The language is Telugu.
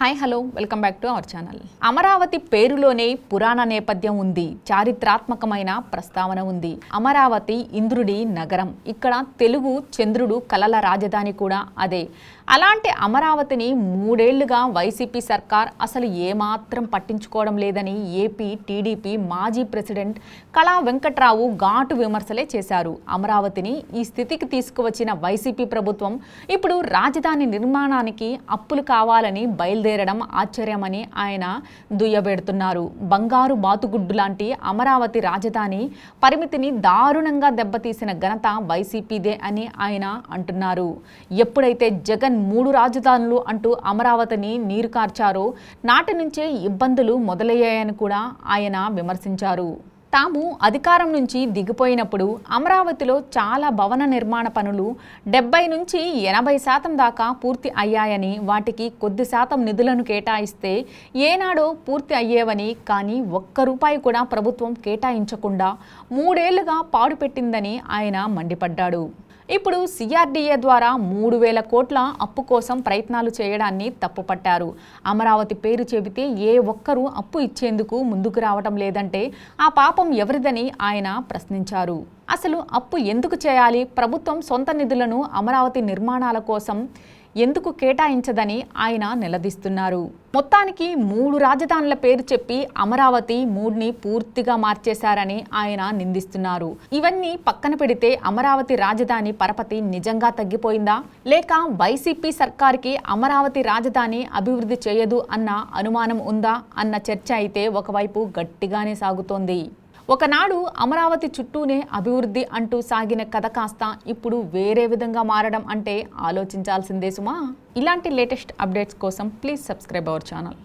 hi hello welcome back to our channel Amaravati పేరులోనే పురాణ నేపథ్యం ఉంది చారిత్రాత్మకమైన ప్రస్తావన ఉంది అమరావతి ఇంద్రుడి నగరం ఇక్కడ తెలుగు చంద్రుడు కలల రాజధాని కూడా అదే అలాంటి అమరావతిని మూడేళ్లుగా వైసీపీ సర్కార్ అసలు ఏమాత్రం పట్టించుకోవడం లేదని ఏపీ టీడీపీ మాజీ ప్రెసిడెంట్ కళా వెంకట్రావు ఘాటు విమర్శలే చేశారు అమరావతిని ఈ స్థితికి తీసుకువచ్చిన వైసీపీ ప్రభుత్వం ఇప్పుడు రాజధాని నిర్మాణానికి అప్పులు కావాలని బయలుదేరి బయలుదేరడం ఆశ్చర్యమని ఆయన దుయ్యబెడుతున్నారు బంగారు బాతుగుడ్డు లాంటి అమరావతి రాజధాని పరిమితిని దారుణంగా దెబ్బతీసిన ఘనత వైసీపీదే అని ఆయన అంటున్నారు ఎప్పుడైతే జగన్ మూడు రాజధానులు అంటూ అమరావతిని నీరు కార్చారో నాటి నుంచే ఇబ్బందులు మొదలయ్యాయని కూడా ఆయన విమర్శించారు తాము అధికారం నుంచి దిగిపోయినప్పుడు అమరావతిలో చాలా భవన నిర్మాణ పనులు డెబ్బై నుంచి ఎనభై శాతం దాకా పూర్తి అయ్యాయని వాటికి కొద్ది శాతం నిధులను కేటాయిస్తే ఏనాడో పూర్తి అయ్యేవని కానీ ఒక్క రూపాయి కూడా ప్రభుత్వం కేటాయించకుండా మూడేళ్లుగా పాడుపెట్టిందని ఆయన మండిపడ్డాడు ఇప్పుడు సిఆర్డీఏ ద్వారా మూడు వేల కోట్ల అప్పు కోసం ప్రయత్నాలు చేయడాన్ని తప్పుపట్టారు అమరావతి పేరు చెబితే ఏ ఒక్కరూ అప్పు ఇచ్చేందుకు ముందుకు రావటం లేదంటే ఆ పాపం ఎవరిదని ఆయన ప్రశ్నించారు అసలు అప్పు ఎందుకు చేయాలి ప్రభుత్వం సొంత నిధులను అమరావతి నిర్మాణాల కోసం ఎందుకు కేటాయించదని ఆయన నిలదీస్తున్నారు మొత్తానికి మూడు రాజధానుల పేరు చెప్పి అమరావతి మూడ్ని పూర్తిగా మార్చేశారని ఆయన నిందిస్తున్నారు ఇవన్నీ పక్కన పెడితే అమరావతి రాజధాని పరపతి నిజంగా తగ్గిపోయిందా లేక వైసీపీ సర్కార్కి అమరావతి రాజధాని అభివృద్ధి చేయదు అన్న అనుమానం ఉందా అన్న చర్చ అయితే ఒకవైపు గట్టిగానే సాగుతోంది ఒకనాడు అమరావతి చుట్టూనే అభివృద్ధి అంటూ సాగిన కథ కాస్త ఇప్పుడు వేరే విధంగా మారడం అంటే ఆలోచించాల్సిందే సుమా ఇలాంటి లేటెస్ట్ అప్డేట్స్ కోసం ప్లీజ్ సబ్స్క్రైబ్ అవర్ ఛానల్